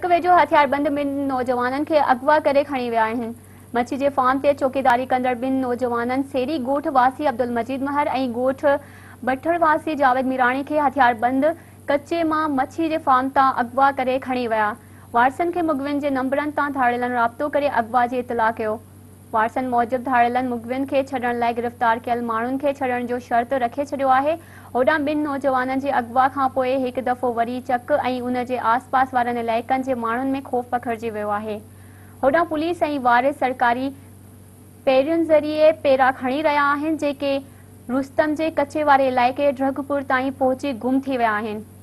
કવેજો હથિયાર બંધ મે નौजवानન કે અગવા કરે ખણી વયા મછીજે ફાર્મ પે ચોકીદારી કંદર બિન નौजवानન સેરી ગોઠ વાસી અબ્દુલ મજીદ મહેર અઈ ગોઠ બઠળ વાસી જાવેદ મીરાણી કે હથિયાર બંધ કચ્ચે માં મછીજે ફાર્મ તા અગવા કરે ખણી વયા વાર્સન કે મગવિન જે નંબરન તા ઢાળલન રાપતો કરે અગવા જે ઇતલા કયો વાર્સન મુજબ ઢાળલન મગવિન કે છડન લાઈ ગિરફ्तार કેલ માણન કે છડન જો શરત રખે છડ્યો આહે होॾां ॿिनि नौजवाननि जे अॻुवा खां पोइ हिकु दफ़ो वरी चक ऐं उनजे आस पास वारनि इलाइक़नि जे माण्हुनि में ख़ौफ़ पखिड़िजी वियो आहे होॾां पुलिस ऐं वारिस सरकारी पेरियुनि ज़रिए पेरा खणी रहिया आहिनि जेके रुस्तम जे कचे वारे इलाइक़े ड्रगपुर ताईं पहुची गुम थी विया आहिनि